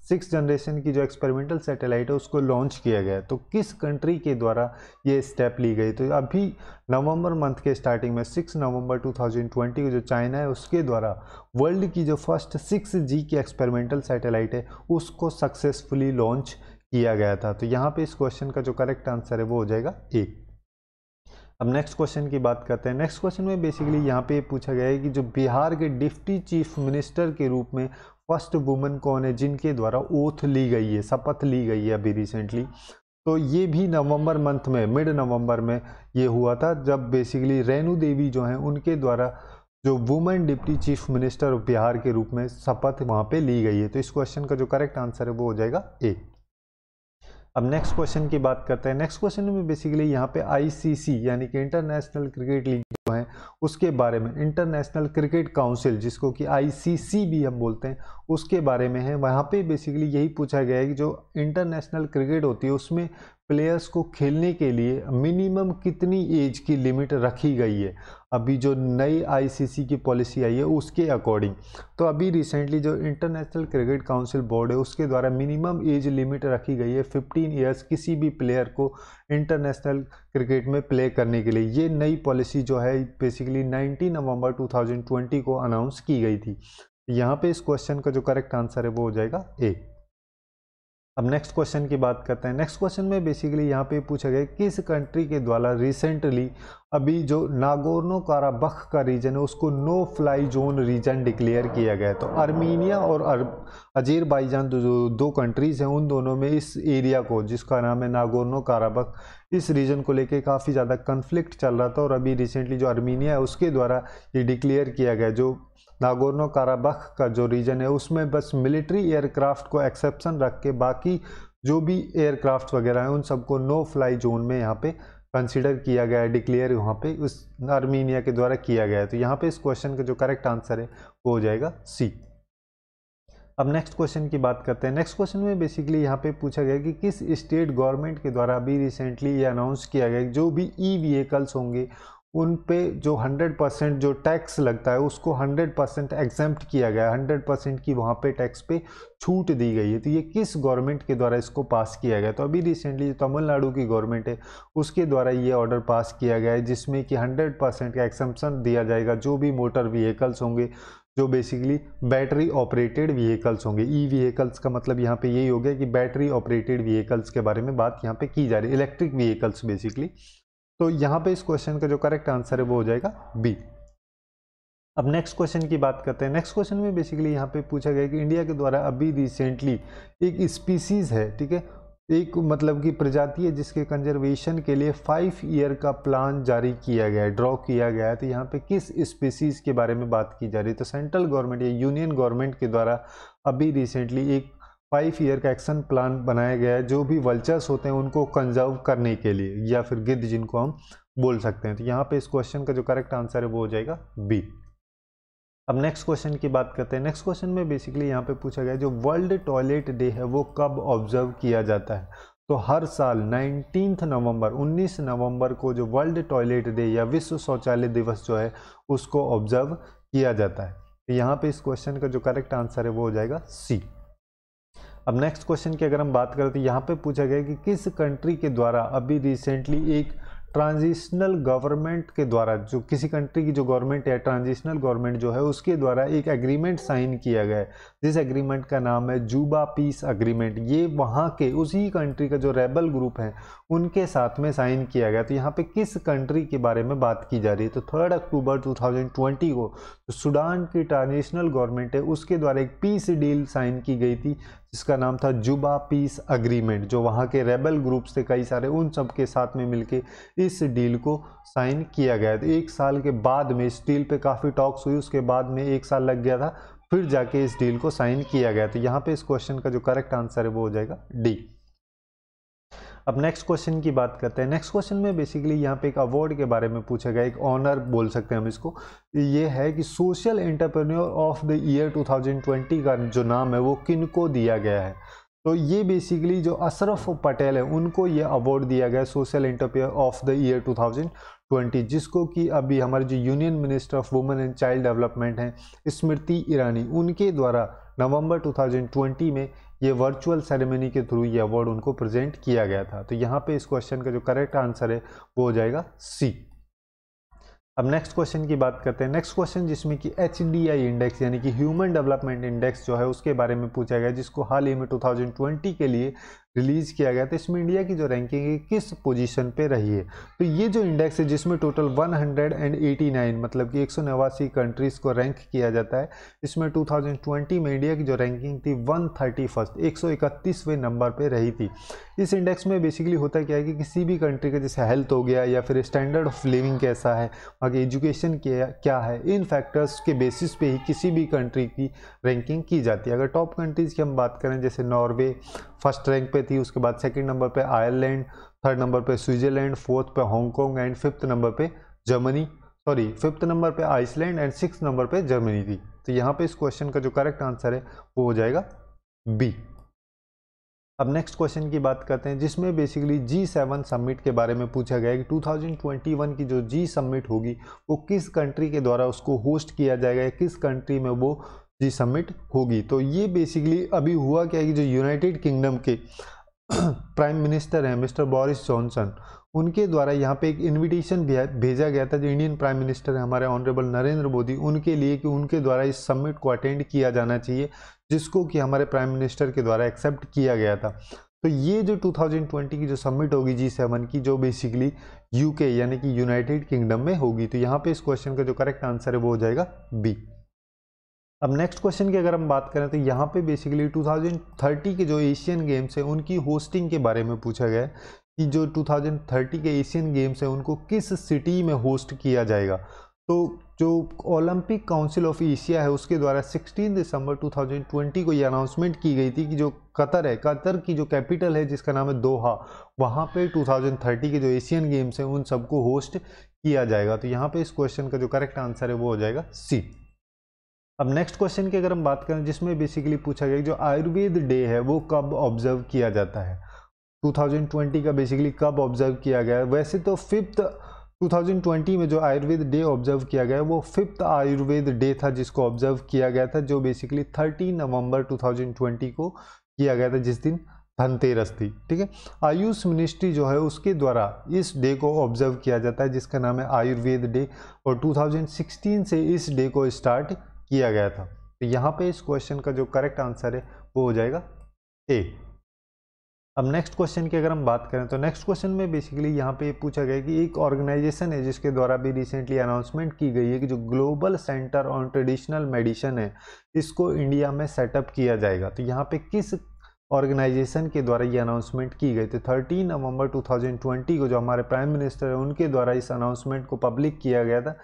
six generation की जो एक्सपेरिमेंटल सैटेलाइट है उसको लॉन्च किया गया तो किस कंट्री के द्वारा ये स्टेप ली गई तो अभी नवंबर मंथ के स्टार्टिंग में सिक्स नवंबर 2020 को जो चाइना है उसके द्वारा वर्ल्ड की जो फर्स्ट सिक्स जी की एक्सपेरिमेंटल सैटेलाइट है उसको सक्सेसफुली लॉन्च किया गया था तो यहाँ पे इस क्वेश्चन का जो करेक्ट आंसर है वो हो जाएगा ए अब नेक्स्ट क्वेश्चन की बात करते हैं नेक्स्ट क्वेश्चन में बेसिकली यहाँ पे पूछा गया है कि जो बिहार के डिप्टी चीफ मिनिस्टर के रूप में फर्स्ट वुमेन कौन है जिनके द्वारा ओथ ली गई है शपथ ली गई है अभी रिसेंटली तो ये भी नवंबर मंथ में मिड नवंबर में ये हुआ था जब बेसिकली रेणु देवी जो हैं उनके द्वारा जो women deputy chief minister of Bihar के रूप में शपथ वहाँ पे ली गई है तो इस क्वेश्चन का जो करेक्ट आंसर है वो हो जाएगा ए अब नेक्स्ट क्वेश्चन की बात करते हैं नेक्स्ट क्वेश्चन में बेसिकली यहाँ पे आईसीसी यानी कि इंटरनेशनल क्रिकेट लीग है उसके बारे में इंटरनेशनल क्रिकेट काउंसिल जिसको कि आईसीसी भी हम बोलते हैं उसके बारे में है वहाँ पे बेसिकली यही पूछा गया है कि जो इंटरनेशनल क्रिकेट होती है उसमें प्लेयर्स को खेलने के लिए मिनिमम कितनी एज की लिमिट रखी गई है अभी जो नई आईसीसी की पॉलिसी आई है उसके अकॉर्डिंग तो अभी रिसेंटली जो इंटरनेशनल क्रिकेट काउंसिल बोर्ड है उसके द्वारा मिनिमम एज लिमिट रखी गई है 15 इयर्स किसी भी प्लेयर को इंटरनेशनल क्रिकेट में प्ले करने के लिए ये नई पॉलिसी जो है बेसिकली 19 नवंबर 2020 को अनाउंस की गई थी यहाँ पे इस क्वेश्चन का जो करेक्ट आंसर है वो हो जाएगा ए अब नेक्स्ट क्वेश्चन की बात करते हैं नेक्स्ट क्वेश्चन में बेसिकली यहाँ पे पूछा गया किस कंट्री के द्वारा रिसेंटली अभी जो नागोर्नो काराबख का रीजन है उसको no fly zone region declare किया गया है तो आर्मीनिया और अजेरबाईजान तो जो दो कंट्रीज़ हैं उन दोनों में इस एरिया को जिसका नाम है नागोर्नो काराबख इस रीजन को लेके काफ़ी ज़्यादा कन्फ्लिक्ट चल रहा था और अभी रिसेंटली जो आर्मीनिया है उसके द्वारा ये डिक्लेयर किया गया जो नागोर्नो काराबाख का जो रीजन है उसमें बस मिलिट्री एयरक्राफ्ट को एक्सेप्शन रख के बाकी जो भी एयरक्राफ्ट वगैरह हैं उन सबको नो फ्लाई जोन में यहाँ पे कंसिडर किया गया है डिक्लेयर यहाँ पे उस आर्मीनिया के द्वारा किया गया है तो यहाँ पे इस क्वेश्चन का जो करेक्ट आंसर है वो हो जाएगा सी अब नेक्स्ट क्वेश्चन की बात करते हैं नेक्स्ट क्वेश्चन में बेसिकली यहाँ पे पूछा गया कि किस स्टेट गवर्नमेंट के द्वारा अभी रिसेंटली ये अनाउंस किया गया जो भी ई व्हीकल्स होंगे उन पे जो 100 परसेंट जो टैक्स लगता है उसको 100 परसेंट एग्जाम्प्ट किया गया 100 परसेंट की वहाँ पे टैक्स पे छूट दी गई है तो ये किस गवर्नमेंट के द्वारा इसको पास किया गया तो अभी रिसेंटली तमिलनाडु की गवर्नमेंट है उसके द्वारा ये ऑर्डर पास किया गया है जिसमें कि हंड्रेड परसेंट का एक्सम्पन दिया जाएगा जो भी मोटर व्हीकल्स होंगे जो बेसिकली बैटरी ऑपरेटेड व्हीकल्स होंगे ई व्हीकल्स का मतलब यहाँ पे यही हो गया कि बैटरी ऑपरेटेड व्हीकल्स के बारे में बात यहाँ पे की जा रही है इलेक्ट्रिक व्हीकल्स बेसिकली तो यहाँ पे इस क्वेश्चन का जो करेक्ट आंसर है वो हो जाएगा बी अब नेक्स्ट क्वेश्चन की बात करते हैं नेक्स्ट क्वेश्चन में बेसिकली यहाँ पे पूछा गया कि इंडिया के द्वारा अभी रिसेंटली एक स्पीसीज है ठीक है एक मतलब कि प्रजाति है जिसके कंजर्वेशन के लिए फाइव ईयर का प्लान जारी किया गया है ड्रॉ किया गया है तो यहाँ पे किस स्पीसीज़ के बारे में बात की जा रही है तो सेंट्रल गवर्नमेंट या यूनियन गवर्नमेंट के द्वारा अभी रिसेंटली एक फाइव ईयर का एक्शन प्लान बनाया गया है जो भी वल्चर्स होते हैं उनको कंजर्व करने के लिए या फिर गिद्ध जिनको हम बोल सकते हैं तो यहाँ पे इस क्वेश्चन का जो करेक्ट आंसर है वो हो जाएगा बी अब नेक्स्ट क्वेश्चन की बात करते हैं नेक्स्ट क्वेश्चन में बेसिकली यहाँ पे पूछा गया जो वर्ल्ड टॉयलेट डे है वो कब ऑब्जर्व किया जाता है तो हर साल नाइनटीन नवंबर 19 नवंबर को जो वर्ल्ड टॉयलेट डे या विश्व शौचालय दिवस जो है उसको ऑब्जर्व किया जाता है तो यहाँ पे इस क्वेश्चन का जो करेक्ट आंसर है वो हो जाएगा सी अब नेक्स्ट क्वेश्चन की अगर हम बात करें तो यहाँ पे पूछा गया कि किस कंट्री के द्वारा अभी रिसेंटली एक ट्रांजिशनल गवर्नमेंट के द्वारा जो किसी कंट्री की जो गवर्नमेंट है ट्रांजिशनल गवर्नमेंट जो है उसके द्वारा एक एग्रीमेंट साइन किया गया है जिस एग्रीमेंट का नाम है जूबा पीस एग्रीमेंट ये वहाँ के उसी कंट्री का जो रेबल ग्रुप है उनके साथ में साइन किया गया तो यहाँ पे किस कंट्री के बारे में बात की जा रही है तो थर्ड अक्टूबर 2020 को जो सूडान की ट्रांजिशनल गवर्नमेंट है उसके द्वारा एक पीस डील साइन की गई थी जिसका नाम था जुबा पीस अग्रीमेंट जो वहाँ के रेबल ग्रुप्स थे कई सारे उन सब के साथ में मिलके इस डील को साइन किया गया तो एक साल के बाद में इस डील पे काफ़ी टॉक्स हुई उसके बाद में एक साल लग गया था फिर जाके इस डील को साइन किया गया तो यहाँ पे इस क्वेश्चन का जो करेक्ट आंसर है वो हो जाएगा डी अब नेक्स्ट क्वेश्चन की बात करते हैं नेक्स्ट क्वेश्चन में बेसिकली यहाँ पे एक अवार्ड के बारे में पूछा गया एक ऑनर बोल सकते हैं हम इसको ये है कि social entrepreneur of the year 2020 का जो नाम है वो किन को दिया गया है तो ये बेसिकली जो अशरफ पटेल है उनको ये अवार्ड दिया गया social entrepreneur of the year two twenty जिसको कि अभी हमारे जो union minister of women and child development हैं स्मृति ईरानी उनके द्वारा नवंबर 2020 में ये वर्चुअल सेरेमनी के थ्रू ये अवार्ड उनको प्रेजेंट किया गया था तो यहाँ पे इस क्वेश्चन का जो करेक्ट आंसर है वो हो जाएगा सी अब नेक्स्ट क्वेश्चन की बात करते हैं नेक्स्ट क्वेश्चन जिसमें कि एच इंडेक्स यानी कि ह्यूमन डेवलपमेंट इंडेक्स जो है उसके बारे में पूछा गया जिसको हाल ही में 2020 के लिए रिलीज़ किया गया तो इसमें इंडिया की जो रैंकिंग है किस पोजीशन पे रही है तो ये जो इंडेक्स है जिसमें टोटल 189 मतलब कि एक कंट्रीज़ को रैंक किया जाता है इसमें 2020 में इंडिया की जो रैंकिंग थी वन थर्टी फर्स्ट नंबर पर रही थी इस इंडेक्स में बेसिकली होता क्या है कि किसी भी कंट्री का जैसे हेल्थ हो गया या फिर स्टैंडर्ड ऑफ लिविंग कैसा है बाकी एजुकेशन क्या है इन फैक्टर्स के बेसिस पे ही किसी भी कंट्री की रैंकिंग की जाती है अगर टॉप कंट्रीज़ की हम बात करें जैसे नॉर्वे फर्स्ट रैंक पे थी उसके बाद सेकंड नंबर पे आयरलैंड थर्ड नंबर पे स्विट्जरलैंड फोर्थ पे हांगकॉन्ग एंड फिफ्थ नंबर पे जर्मनी सॉरी फिफ्थ नंबर पे आइसलैंड एंड सिक्स नंबर पे जर्मनी थी तो यहाँ पे इस क्वेश्चन का जो करेक्ट आंसर है वो हो जाएगा बी अब नेक्स्ट क्वेश्चन की बात करते हैं जिसमें बेसिकली जी सेवन सबमिट के बारे में पूछा गया है कि 2021 की जो जी सबमिट होगी वो किस कंट्री के द्वारा उसको होस्ट किया जाएगा किस कंट्री में वो जी सबमिट होगी तो ये बेसिकली अभी हुआ क्या है कि जो यूनाइटेड किंगडम के प्राइम मिनिस्टर हैं मिस्टर बोरिस जॉनसन उनके द्वारा यहाँ पे एक इनविटेशन भेजा गया था जो इंडियन प्राइम मिनिस्टर हैं हमारे ऑनरेबल नरेंद्र मोदी उनके लिए कि उनके द्वारा इस समिट को अटेंड किया जाना चाहिए जिसको कि हमारे प्राइम मिनिस्टर के द्वारा एक्सेप्ट किया गया था तो ये जो 2020 की जो समिट होगी जी सेवन की जो बेसिकली यूके यानी कि यूनाइटेड किंगडम में होगी तो यहाँ पे इस क्वेश्चन का जो करेक्ट आंसर है वो हो जाएगा बी अब नेक्स्ट क्वेश्चन की अगर हम बात करें तो यहाँ पे बेसिकली 2030 के जो एशियन गेम्स हैं उनकी होस्टिंग के बारे में पूछा गया कि जो 2030 के एशियन गेम्स हैं उनको किस सिटी में होस्ट किया जाएगा तो जो ओलंपिक काउंसिल ऑफ एशिया है उसके द्वारा 16 दिसंबर 2020 को ये अनाउंसमेंट की गई थी कि जो कतर है कतर की जो कैपिटल है जिसका नाम है दोहा वहाँ पे 2030 के जो एशियन गेम्स हैं उन सबको होस्ट किया जाएगा तो यहाँ पे इस क्वेश्चन का जो करेक्ट आंसर है वो हो जाएगा सी अब नेक्स्ट क्वेश्चन की अगर हम बात करें जिसमें बेसिकली पूछा गया जो आयुर्वेद डे है वो कब ऑब्जर्व किया जाता है 2020 का बेसिकली कब ऑब्जर्व किया गया वैसे तो फिफ्थ 2020 में जो आयुर्वेद डे ऑब्जर्व किया गया वो फिफ्थ आयुर्वेद डे था जिसको ऑब्जर्व किया गया था जो बेसिकली 13 नवंबर 2020 को किया गया था जिस दिन धनतेरस थी ठीक है आयुष मिनिस्ट्री जो है उसके द्वारा इस डे को ऑब्जर्व किया जाता है जिसका नाम है आयुर्वेद डे और 2016 से इस डे को स्टार्ट किया गया था तो यहाँ पे इस क्वेश्चन का जो करेक्ट आंसर है वो हो जाएगा ए अब नेक्स्ट क्वेश्चन की अगर हम बात करें तो नेक्स्ट क्वेश्चन में बेसिकली यहाँ पे पूछा गया कि एक ऑर्गेनाइजेशन है जिसके द्वारा भी रिसेंटली अनाउंसमेंट की गई है कि जो global centre on traditional medicine है इसको इंडिया में सेटअप किया जाएगा तो यहाँ पे किस ऑर्गेनाइजेशन के द्वारा ये अनाउंसमेंट की गई थी थर्टीन नवंबर 2020 को जो हमारे प्राइम मिनिस्टर हैं उनके द्वारा इस अनाउंसमेंट को पब्लिक किया गया था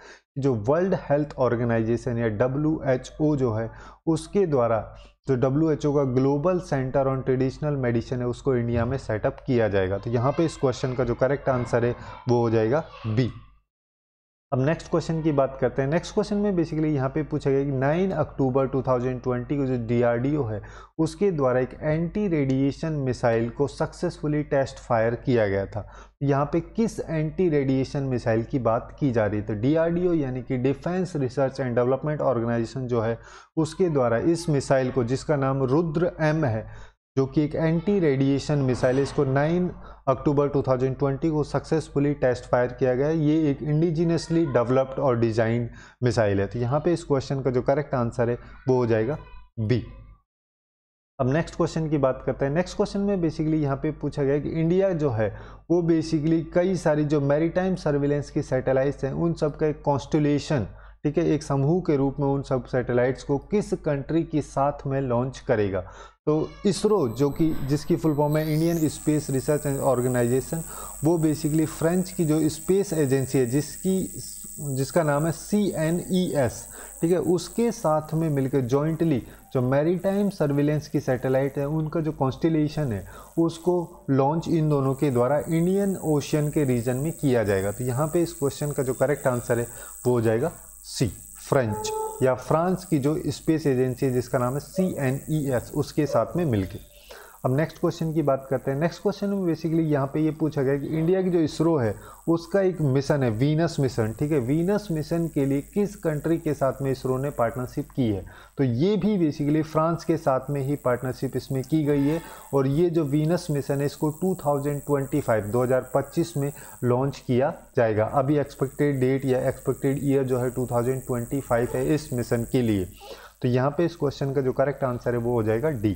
जो वर्ल्ड हेल्थ ऑर्गेनाइजेशन या डब्ल्यू जो है उसके द्वारा जो डब्ल्यू का global centre on traditional medicine है उसको इंडिया में सेटअप किया जाएगा तो यहाँ पर इस क्वेश्चन का जो करेक्ट आंसर है वो हो जाएगा बी अब नेक्स्ट क्वेश्चन की बात करते हैं नेक्स्ट क्वेश्चन में बेसिकली यहाँ पे पूछा गया कि 9 अक्टूबर 2020 को जो डीआरडीओ है उसके द्वारा एक एंटी रेडिएशन मिसाइल को सक्सेसफुली टेस्ट फायर किया गया था यहाँ पे किस एंटी रेडिएशन मिसाइल की बात की जा रही थी डीआरडीओ तो यानी कि defence research and development organisation जो है उसके द्वारा इस मिसाइल को जिसका नाम रुद्र एम है जो कि एक एंटी रेडिएशन मिसाइल इसको नाइन अक्टूबर 2020 को सक्सेसफुली टेस्ट फायर किया गया ये एक इंडिजीनियसली डेवलप्ड और डिजाइंड मिसाइल है तो यहाँ पे इस क्वेश्चन का जो करेक्ट आंसर है वो हो जाएगा बी अब नेक्स्ट क्वेश्चन की बात करते हैं नेक्स्ट क्वेश्चन में बेसिकली यहाँ पे पूछा गया कि इंडिया जो है वो बेसिकली कई सारी जो मैरीटाइम सर्विलेंस की सैटेलाइट्स हैं उन सब का एक कॉन्स्टोलेशन ठीक है एक समूह के रूप में उन सब सैटेलाइट्स को किस कंट्री के साथ में लॉन्च करेगा तो इसरो जो कि जिसकी फुल फॉर्म है Indian space research and organisation वो बेसिकली फ्रेंच की जो स्पेस एजेंसी है जिसकी जिसका नाम है सी एन ई एस ठीक है उसके साथ में मिलकर जॉइंटली जो मैरीटाइम सर्विलेंस की सैटेलाइट है उनका जो कॉन्स्टिलेशन है उसको लॉन्च इन दोनों के द्वारा इंडियन ओशियन के रीजन में किया जाएगा तो यहाँ पे इस क्वेश्चन का जो करेक्ट आंसर है वो हो जाएगा सी फ्रेंच या फ्रांस की जो स्पेस एजेंसी है जिसका नाम है सी एन ई एस उसके साथ में मिलकर अब नेक्स्ट क्वेश्चन की बात करते हैं नेक्स्ट क्वेश्चन में बेसिकली यहाँ पे ये पूछा गया कि इंडिया की जो इसरो है उसका एक मिशन है वीनस मिशन ठीक है वीनस मिशन के लिए किस कंट्री के साथ में इसरो ने पार्टनरशिप की है तो ये भी बेसिकली फ्रांस के साथ में ही पार्टनरशिप इसमें की गई है और ये जो वीनस मिशन है इसको 2025 2025 में लॉन्च किया जाएगा अभी एक्सपेक्टेड डेट या एक्सपेक्टेड ईयर जो है 2025 है इस मिशन के लिए तो यहाँ पे इस क्वेश्चन का जो करेक्ट आंसर है वो हो जाएगा डी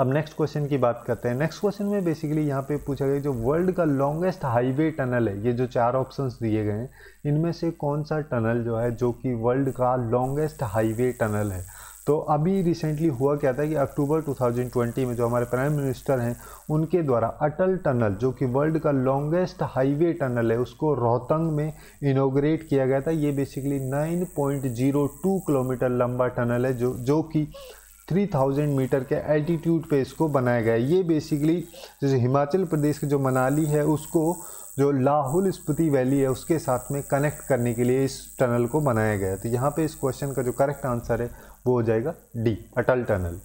अब नेक्स्ट क्वेश्चन की बात करते हैं नेक्स्ट क्वेश्चन में बेसिकली यहाँ पे पूछा गया जो वर्ल्ड का लॉन्गेस्ट हाईवे टनल है ये जो चार ऑप्शंस दिए गए हैं इनमें से कौन सा टनल जो है जो कि वर्ल्ड का लॉन्गेस्ट हाईवे टनल है तो अभी रिसेंटली हुआ क्या था कि अक्टूबर 2020 में जो हमारे प्राइम मिनिस्टर हैं उनके द्वारा अटल टनल जो कि वर्ल्ड का लॉन्गेस्ट हाईवे टनल है उसको रोहतंग में इनोग्रेट किया गया था ये बेसिकली 9.02 किलोमीटर लंबा टनल है जो जो कि 3000 मीटर के एल्टीट्यूड पे इसको बनाया गया ये बेसिकली जैसे हिमाचल प्रदेश के जो मनाली है उसको जो लाहुल स्पति वैली है उसके साथ में कनेक्ट करने के लिए इस टनल को बनाया गया है तो यहाँ पे इस क्वेश्चन का जो करेक्ट आंसर है वो हो जाएगा डी अटल टनल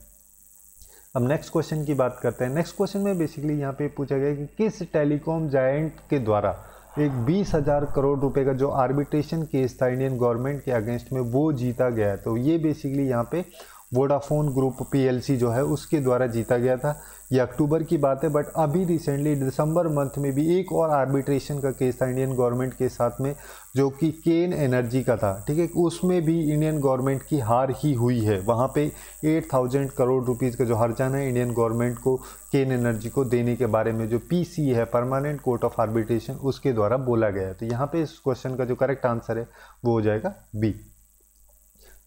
अब नेक्स्ट क्वेश्चन की बात करते हैं नेक्स्ट क्वेश्चन में बेसिकली यहाँ पे पूछा गया कि किस टेलीकॉम जायंट के द्वारा एक बीस हज़ार करोड़ रुपए का जो आर्बिट्रेशन केस था इंडियन गवर्नमेंट के अगेंस्ट में वो जीता गया तो ये बेसिकली यहाँ पे वोडाफोन ग्रुप पीएलसी जो है उसके द्वारा जीता गया था ये अक्टूबर की बात है बट अभी रिसेंटली दिसंबर मंथ में भी एक और आर्बिट्रेशन का केस था इंडियन गवर्नमेंट के साथ में जो कि केन एनर्जी का था ठीक है उसमें भी इंडियन गवर्नमेंट की हार ही हुई है वहाँ पे 8000 करोड़ रुपीज़ का जो हर्जाना है इंडियन गवर्नमेंट को केन एनर्जी को देने के बारे में जो पी है परमानेंट कोर्ट ऑफ आर्बिट्रेशन उसके द्वारा बोला गया है तो यहाँ पर इस क्वेश्चन का जो करेक्ट आंसर है वो हो जाएगा बी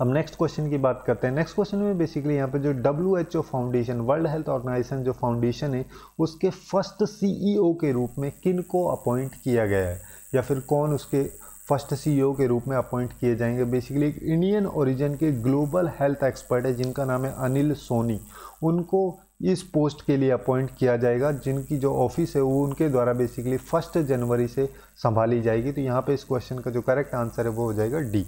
अब नेक्स्ट क्वेश्चन की बात करते हैं नेक्स्ट क्वेश्चन में बेसिकली यहाँ पे जो W H O foundation world health organization जो फाउंडेशन है उसके फर्स्ट सीईओ e के रूप में किन को अपॉइंट किया गया है या फिर कौन उसके फर्स्ट सीईओ e के रूप में अपॉइंट किए जाएंगे बेसिकली एक इंडियन ओरिजिन के ग्लोबल हेल्थ एक्सपर्ट है जिनका नाम है अनिल सोनी उनको इस पोस्ट के लिए अपॉइंट किया जाएगा जिनकी जो ऑफिस है वो उनके द्वारा बेसिकली फर्स्ट जनवरी से संभाली जाएगी तो यहाँ पे इस क्वेश्चन का जो करेक्ट आंसर है वो हो जाएगा डी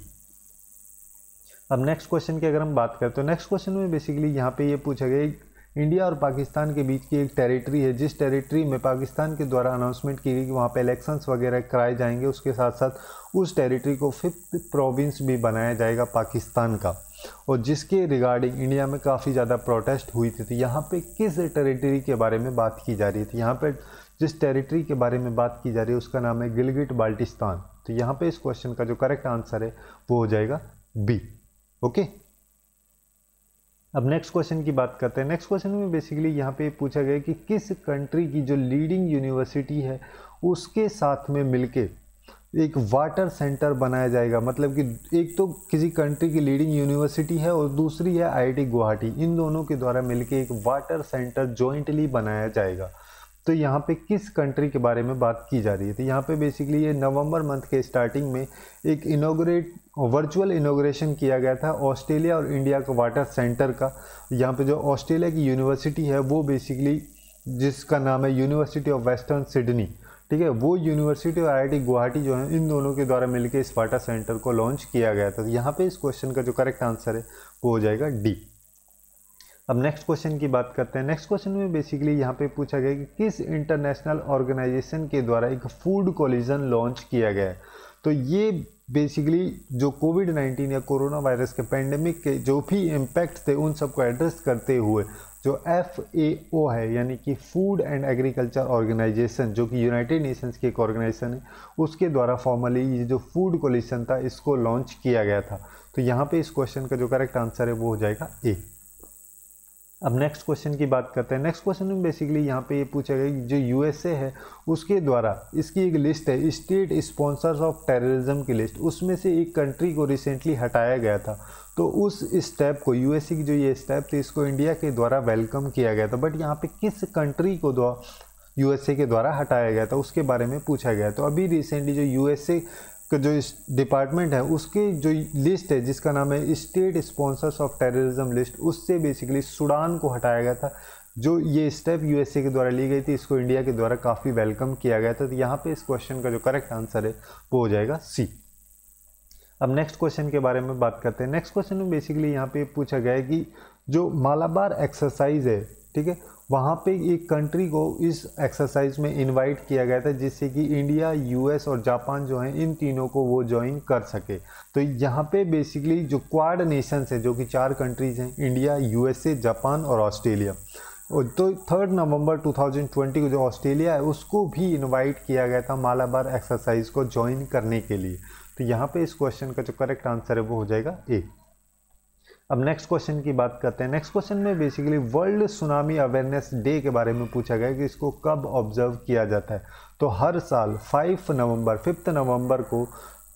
अब नेक्स्ट क्वेश्चन की अगर हम बात करें तो नेक्स्ट क्वेश्चन में बेसिकली यहाँ पे ये पूछा गया इंडिया और पाकिस्तान के बीच की एक टेरिटरी है जिस टेरिटरी में पाकिस्तान के द्वारा अनाउंसमेंट की गई कि वहाँ पे इलेक्शंस वगैरह कराए जाएंगे उसके साथ साथ उस टेरिटरी को फिफ्थ प्रोविंस भी बनाया जाएगा पाकिस्तान का और जिसके रिगार्डिंग इंडिया में काफ़ी ज़्यादा प्रोटेस्ट हुई थी तो यहाँ पर किस टेरिटरी के बारे में बात की जा रही थी यहाँ पर जिस टेरिटरी के बारे में बात की जा रही है उसका नाम है गिलगिट बाल्टिस्तान तो यहाँ पे इस क्वेश्चन का जो करेक्ट आंसर है वो हो जाएगा बी ओके अब नेक्स्ट क्वेश्चन की बात करते हैं नेक्स्ट क्वेश्चन में बेसिकली यहाँ पे पूछा गया कि किस कंट्री की जो लीडिंग यूनिवर्सिटी है उसके साथ में मिलके एक वाटर सेंटर बनाया जाएगा मतलब कि एक तो किसी कंट्री की लीडिंग यूनिवर्सिटी है और दूसरी है आईआईटी गुवाहाटी इन दोनों के द्वारा मिलके एक वाटर सेंटर जॉइंटली बनाया जाएगा तो यहाँ पे किस कंट्री के बारे में बात की जा रही है तो यहाँ पे बेसिकली ये नवंबर मंथ के स्टार्टिंग में एक इनोग्रेट वर्चुअल इनोग्रेशन किया गया था ऑस्ट्रेलिया और इंडिया का वाटर सेंटर का यहाँ पे जो ऑस्ट्रेलिया की यूनिवर्सिटी है वो बेसिकली जिसका नाम है यूनिवर्सिटी ऑफ वेस्टर्न सिडनी ठीक है वो यूनिवर्सिटी और आई गुवाहाटी जो है इन दोनों के द्वारा मिलकर इस वाटर सेंटर को लॉन्च किया गया था तो यहाँ पे इस क्वेश्चन का जो करेक्ट आंसर है वो हो जाएगा डी अब नेक्स्ट क्वेश्चन की बात करते हैं नेक्स्ट क्वेश्चन में बेसिकली यहाँ पे पूछा गया कि किस इंटरनेशनल ऑर्गेनाइजेशन के द्वारा एक फूड कॉलिजन लॉन्च किया गया है तो ये बेसिकली जो कोविड 19 या कोरोना वायरस के पेंडेमिक के जो भी इम्पैक्ट थे उन सबको एड्रेस करते हुए जो एफ ए ओ है यानी कि फूड एंड एग्रीकल्चर ऑर्गेनाइजेशन जो कि यूनाइटेड नेशंस की एक ऑर्गेनाइजेशन है उसके द्वारा फॉर्मली ये जो फूड कोलिशन था इसको लॉन्च किया गया था तो यहाँ पे इस क्वेश्चन का जो करेक्ट आंसर है वो हो जाएगा ए अब नेक्स्ट क्वेश्चन की बात करते हैं नेक्स्ट क्वेश्चन में बेसिकली यहाँ पे ये पूछा गया कि जो यूएसए है उसके द्वारा इसकी एक लिस्ट है स्टेट स्पॉन्सर्स ऑफ टेररिज्म की लिस्ट उसमें से एक कंट्री को रिसेंटली हटाया गया था तो उस स्टेप को यूएसए की जो ये स्टेप थी इसको इंडिया के द्वारा वेलकम किया गया था बट यहाँ पर किस कंट्री को यूएसए के द्वारा हटाया गया था उसके बारे में पूछा गया तो अभी रिसेंटली जो यूएसए का जो डिपार्टमेंट है उसकी जो लिस्ट है जिसका नाम है state sponsors of terrorism list उससे बेसिकली सूडान को हटाया गया था जो ये स्टेप यूएसए के द्वारा ली गई थी इसको इंडिया के द्वारा काफ़ी वेलकम किया गया था तो यहाँ पे इस क्वेश्चन का जो करेक्ट आंसर है वो हो जाएगा सी अब नेक्स्ट क्वेश्चन के बारे में बात करते हैं नेक्स्ट क्वेश्चन में बेसिकली यहाँ पे पूछा गया है कि जो मालाबार एक्सरसाइज है ठीक है वहाँ पे एक कंट्री को इस एक्सरसाइज में इनवाइट किया गया था जिससे कि इंडिया यूएस और जापान जो हैं इन तीनों को वो ज्वाइन कर सके तो यहाँ पे बेसिकली जो क्वाड नेशंस हैं जो कि चार कंट्रीज़ हैं इंडिया यूएसए जापान और ऑस्ट्रेलिया तो थर्ड नवंबर 2020 को जो ऑस्ट्रेलिया है उसको भी इनवाइट किया गया था मालाबार एक्सरसाइज को ज्वाइन करने के लिए तो यहाँ पे इस क्वेश्चन का जो करेक्ट आंसर है वो हो जाएगा ए अब नेक्स्ट क्वेश्चन की बात करते हैं नेक्स्ट क्वेश्चन में basically world tsunami awareness day के बारे में पूछा गया कि इसको कब ऑब्जर्व किया जाता है तो हर साल 5 नवंबर फिफ्थ नवंबर को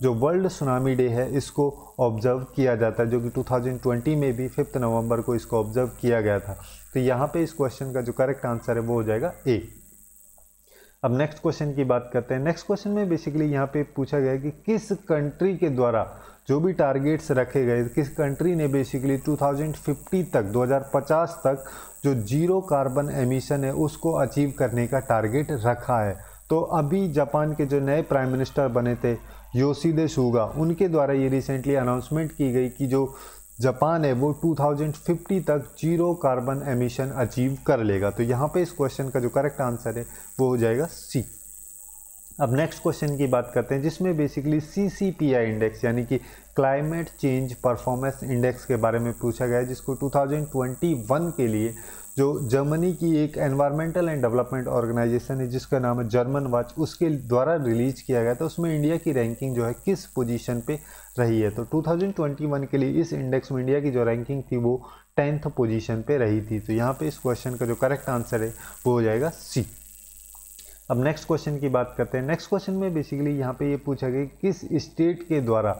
जो वर्ल्ड सुनामी डे है इसको ऑब्ज़र्व किया जाता है जो कि 2020 में भी फिफ्थ नवंबर को इसको ऑब्ज़र्व किया गया था तो यहाँ पे इस क्वेश्चन का जो करेक्ट आंसर है वो हो जाएगा ए अब नेक्स्ट क्वेश्चन की बात करते हैं नेक्स्ट क्वेश्चन में बेसिकली यहाँ पे पूछा गया है कि किस कंट्री के द्वारा जो भी टारगेट्स रखे गए किस कंट्री ने बेसिकली 2050 तक 2050 तक जो जीरो कार्बन एमिशन है उसको अचीव करने का टारगेट रखा है तो अभी जापान के जो नए प्राइम मिनिस्टर बने थे योशीदे शुगा उनके द्वारा ये रिसेंटली अनाउंसमेंट की गई कि जो जापान है वो 2050 तक जीरो कार्बन एमिशन अचीव कर लेगा तो यहाँ पे इस क्वेश्चन का जो करेक्ट आंसर है वो हो जाएगा सी अब नेक्स्ट क्वेश्चन की बात करते हैं जिसमें बेसिकली आई इंडेक्स यानी कि क्लाइमेट चेंज परफॉर्मेंस इंडेक्स के बारे में पूछा गया है जिसको 2021 के लिए जो जर्मनी की एक एनवायरमेंटल एंड डेवलपमेंट ऑर्गेनाइजेशन है जिसका नाम है जर्मन वॉच उसके द्वारा रिलीज किया गया था उसमें इंडिया की रैंकिंग जो है किस पोजीशन पे रही है तो 2021 के लिए इस इंडेक्स में इंडिया की जो रैंकिंग थी वो टेंथ पोजीशन पे रही थी तो यहाँ पे इस क्वेश्चन का जो करेक्ट आंसर है वो हो जाएगा सी अब नेक्स्ट क्वेश्चन की बात करते हैं नेक्स्ट क्वेश्चन में बेसिकली यहाँ पे ये पूछा गया किस स्टेट के द्वारा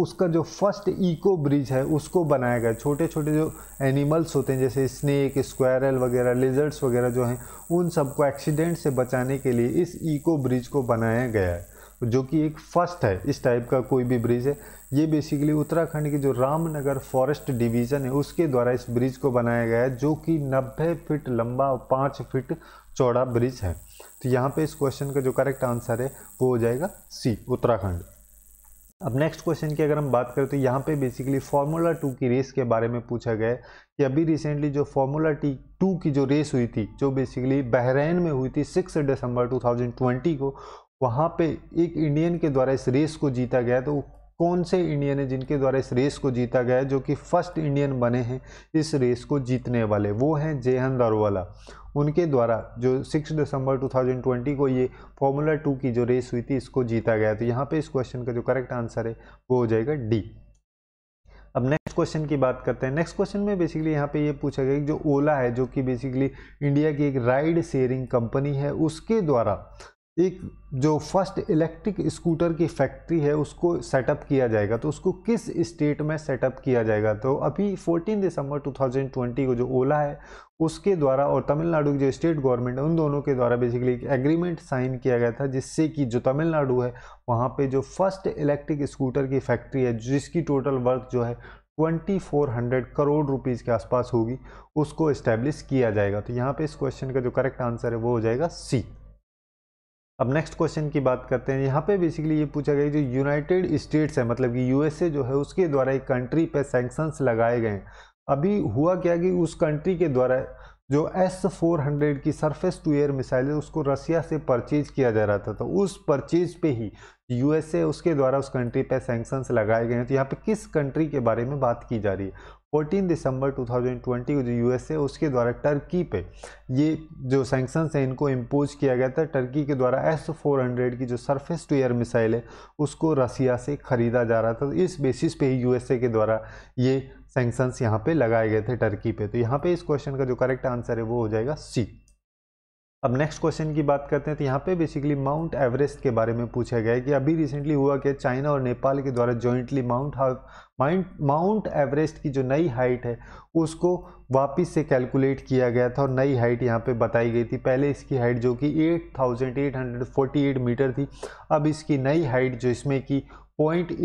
उसका जो फर्स्ट इको ब्रिज है उसको बनाया गया छोटे छोटे जो एनिमल्स होते हैं जैसे स्नेक स्क्वायरल वगैरह लिजर्ट्स वगैरह जो हैं उन सबको एक्सीडेंट से बचाने के लिए इस इको ब्रिज को बनाया गया है जो कि एक फर्स्ट है इस टाइप का कोई भी ब्रिज है ये बेसिकली उत्तराखंड के जो रामनगर फॉरेस्ट डिवीज़न है उसके द्वारा इस ब्रिज को बनाया गया है जो कि नब्बे फिट लंबा और पाँच फिट चौड़ा ब्रिज है तो यहाँ पे इस क्वेश्चन का जो करेक्ट आंसर है वो हो जाएगा सी उत्तराखंड अब नेक्स्ट क्वेश्चन की अगर हम बात करें तो यहाँ पे बेसिकली फार्मूला टू की रेस के बारे में पूछा गया है कि अभी रिसेंटली जो फार्मूला टी टू की जो रेस हुई थी जो बेसिकली बहरीन में हुई थी सिक्स दिसंबर 2020 को वहाँ पे एक इंडियन के द्वारा इस रेस को जीता गया तो कौन से इंडियन है जिनके द्वारा इस रेस को जीता गया है जो कि फर्स्ट इंडियन बने हैं इस रेस को जीतने वाले वो हैं जयहन दारोवाला उनके द्वारा जो 6 दिसंबर 2020 को ये फॉर्मूला टू की जो रेस हुई थी इसको जीता गया तो यहाँ पे इस क्वेश्चन का जो करेक्ट आंसर है वो हो जाएगा डी अब नेक्स्ट क्वेश्चन की बात करते हैं नेक्स्ट क्वेश्चन में बेसिकली यहाँ पे ये पूछा गया कि जो ओला है जो कि बेसिकली इंडिया की एक राइड शेयरिंग कंपनी है उसके द्वारा एक जो फर्स्ट इलेक्ट्रिक स्कूटर की फैक्ट्री है उसको सेटअप किया जाएगा तो उसको किस स्टेट में सेटअप किया जाएगा तो अभी 14 दिसंबर 2020 को जो ओला है उसके द्वारा और तमिलनाडु की जो स्टेट गवर्नमेंट है उन दोनों के द्वारा बेसिकली एक एग्रीमेंट साइन किया गया था जिससे कि जो तमिलनाडु है वहाँ पर जो फर्स्ट इलेक्ट्रिक स्कूटर की फैक्ट्री है जिसकी टोटल वर्थ जो है 2400 करोड़ रुपीज़ के आसपास होगी उसको इस्टेब्लिश किया जाएगा तो यहाँ पे इस क्वेश्चन का जो करेक्ट आंसर है वो हो जाएगा सी अब नेक्स्ट क्वेश्चन की बात करते हैं यहाँ पे बेसिकली ये पूछा गया जो यूनाइटेड स्टेट्स है मतलब कि यूएसए जो है उसके द्वारा एक कंट्री पे सेंक्शंस लगाए गए अभी हुआ क्या कि उस कंट्री के द्वारा जो एस फोर हंड्रेड की सरफेस टू एयर मिसाइल है उसको रसिया से परचेज किया जा रहा था तो उस परचेज पे ही यूएसए उसके द्वारा उस कंट्री पे सेंक्शंस लगाए गए हैं तो यहाँ पे किस कंट्री के बारे में बात की जा रही है 14 दिसंबर 2020 को जो यूएसए उसके द्वारा टर्की पे ये जो सैंक्शंस हैं इनको इम्पोज किया गया था टर्की के द्वारा एस फोर की जो सरफेस टू एयर मिसाइल है उसको रसिया से ख़रीदा जा रहा था तो इस बेसिस पे ही यूएसए के द्वारा ये सैंक्शंस यहाँ पे लगाए गए थे टर्की पे तो यहाँ पे इस क्वेश्चन का जो करेक्ट आंसर है वो हो जाएगा सी अब नेक्स्ट क्वेश्चन की बात करते हैं तो यहाँ पे बेसिकली माउंट एवरेस्ट के बारे में पूछा गया है कि अभी रिसेंटली हुआ कि चाइना और नेपाल के द्वारा jointly mount mount mount Everest की जो नई हाइट है उसको वापस से कैलकुलेट किया गया था और नई हाइट यहाँ पे बताई गई थी पहले इसकी हाइट जो कि 8,848 मीटर थी अब इसकी नई हाइट जो इसमें की पॉइंट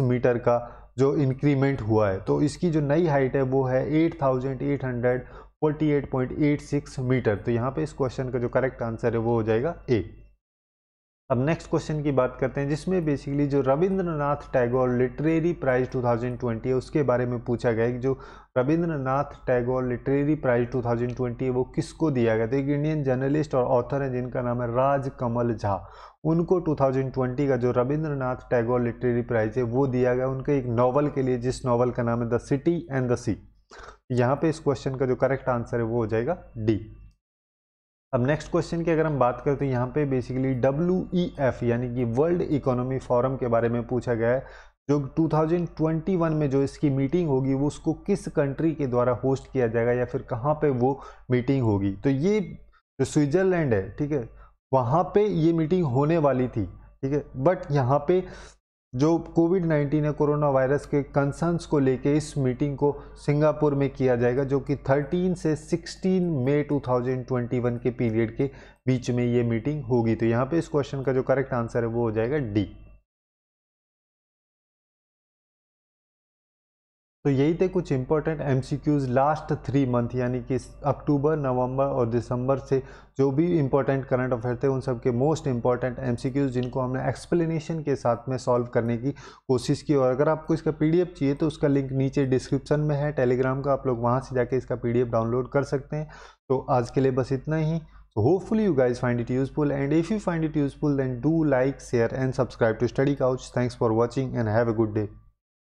मीटर का जो इंक्रीमेंट हुआ है तो इसकी जो नई हाइट है वो है eight thousand eight hundred 48.86 metre तो यहाँ पे इस क्वेश्चन का जो करेक्ट आंसर है वो हो जाएगा ए अब नेक्स्ट क्वेश्चन की बात करते हैं जिसमें बेसिकली जो रविंद्रनाथ टैगोर लिटरेरी प्राइज 2020 है उसके बारे में पूछा गया है कि जो रविंद्रनाथ टैगोर लिटरेरी प्राइज 2020 है वो किसको दिया गया तो एक इंडियन जर्नलिस्ट और ऑथर हैं जिनका नाम है राज कमल झा उनको 2020 का जो रविंद्रनाथ टैगोर लिटरेरी प्राइज है वो दिया गया उनके एक नॉवल के लिए जिस नावल का नाम है the city and the sea यहाँ पे इस क्वेश्चन का जो करेक्ट आंसर है वो हो जाएगा डी अब नेक्स्ट क्वेश्चन की अगर हम बात करें तो यहाँ पे बेसिकली डब्ल्यू ई एफ यानी कि वर्ल्ड इकोनॉमी फोरम के बारे में पूछा गया है जो 2021 में जो इसकी मीटिंग होगी वो उसको किस कंट्री के द्वारा होस्ट किया जाएगा या फिर कहाँ पे वो मीटिंग होगी तो ये जो स्विट्ज़रलैंड है ठीक है वहाँ पे ये मीटिंग होने वाली थी ठीक है बट यहाँ पे जो कोविड 19 है कोरोना वायरस के कंसर्न्स को लेके इस मीटिंग को सिंगापुर में किया जाएगा जो कि 13 से 16 मई 2021 के पीरियड के बीच में ये मीटिंग होगी तो यहाँ पे इस क्वेश्चन का जो करेक्ट आंसर है वो हो जाएगा डी तो यही थे कुछ important um last three month यानी कि अक्टूबर नवंबर और दिसंबर से जो भी इंपॉर्टेंट करंट अफेयर थे उन सब के मोस्ट इंपॉर्टेंट एम जिनको हमने एक्सप्लेनेशन के साथ में सॉल्व करने की कोशिश की और अगर आपको इसका पी चाहिए तो उसका लिंक नीचे डिस्क्रिप्शन में है टेलीग्राम का आप लोग वहाँ से जाके इसका पी डाउनलोड कर सकते हैं तो आज के लिए बस इतना ही So hopefully you guys find it useful and if you find it useful then do like, share and subscribe to Study Couch. Thanks for watching and have a good day.